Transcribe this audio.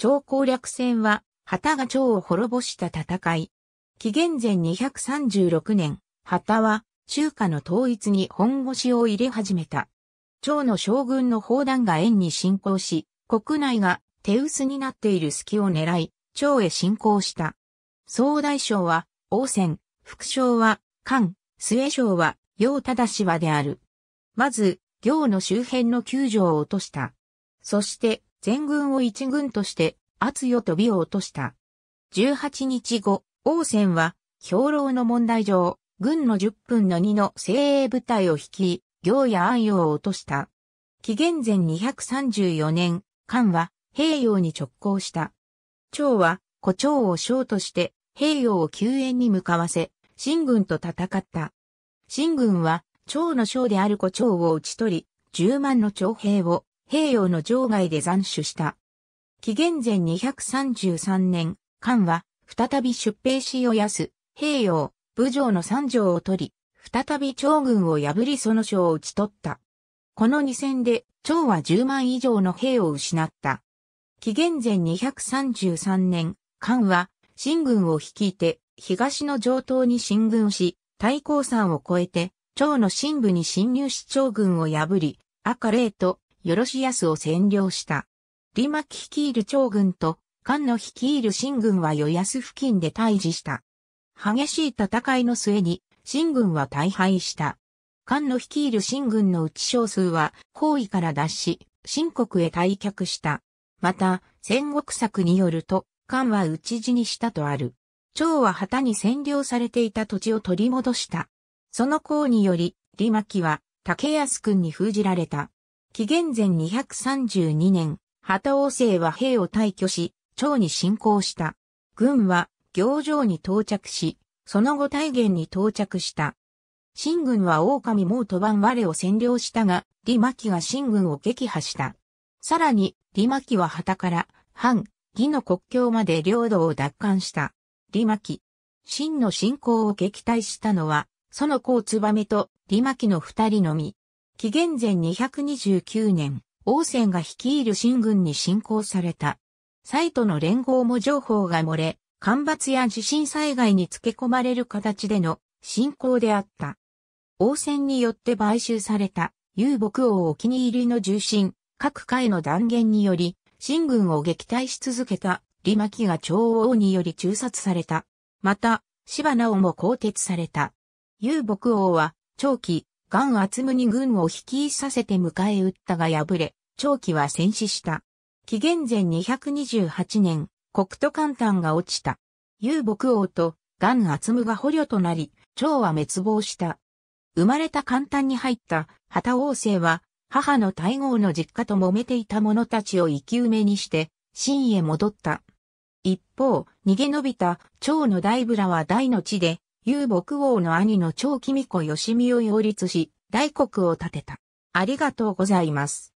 超攻略戦は、旗が蝶を滅ぼした戦い。紀元前236年、旗は中華の統一に本腰を入れ始めた。蝶の将軍の砲弾が円に侵攻し、国内が手薄になっている隙を狙い、蝶へ侵攻した。総大将は、王戦、副将は、菅、末将は、楊忠氏はである。まず、行の周辺の九条を落とした。そして、全軍を一軍として、圧よ飛びを落とした。18日後、王戦は、兵糧の問題上、軍の10分の2の精鋭部隊を率い、行や安陽を落とした。紀元前234年、漢は平洋に直行した。趙は、胡蝶を将として平洋を救援に向かわせ、新軍と戦った。新軍は、趙の将である胡蝶を討ち取り、10万の長兵を平洋の場外で斬首した。紀元前233年、漢は再び出兵しやす、平洋、武城の三条を取り、再び長軍を破りその将を討ち取った。この二戦で長は10万以上の兵を失った。紀元前233年、漢は新軍を率いて東の上東に進軍し、太閤山を越えて、長の深部に侵入し長軍を破り、赤霊とよろしやすを占領した。リマキ率いる長軍と、菅野率いる新軍は与安付近で退治した。激しい戦いの末に、新軍は大敗した。菅野率いる新軍のうち少数は、皇位から脱し、新国へ退却した。また、戦国策によると、菅は討ち死にしたとある。趙は旗に占領されていた土地を取り戻した。その功により、李牧は、竹安君に封じられた。紀元前232年、旗王政は兵を退去し、朝に侵攻した。軍は行場に到着し、その後大元に到着した。新軍は狼もう飛ばん我を占領したが、李牧が新軍を撃破した。さらに、李牧は旗から、反、義の国境まで領土を奪還した。李牧。秦の侵攻を撃退したのは、その子をめと李牧の二人のみ。紀元前229年、王戦が率いる新軍に侵攻された。サイトの連合も情報が漏れ、干ばつや地震災害に付け込まれる形での侵攻であった。王戦によって買収された遊牧王お気に入りの重臣、各界の断言により、新軍を撃退し続けた李キが長王により中殺された。また、芝直も更迭された。遊牧王は長期ガン・アツムに軍を引きさせて迎え撃ったが敗れ、長期は戦死した。紀元前228年、国都簡単が落ちた。遊牧王とガン・アツムが捕虜となり、蝶は滅亡した。生まれた簡単に入った旗王政は、母の大号の実家と揉めていた者たちを生き埋めにして、真へ戻った。一方、逃げ延びた蝶の大ブラは大の地で、遊牧王の兄の長貴美子吉見を擁立し、大国を建てた。ありがとうございます。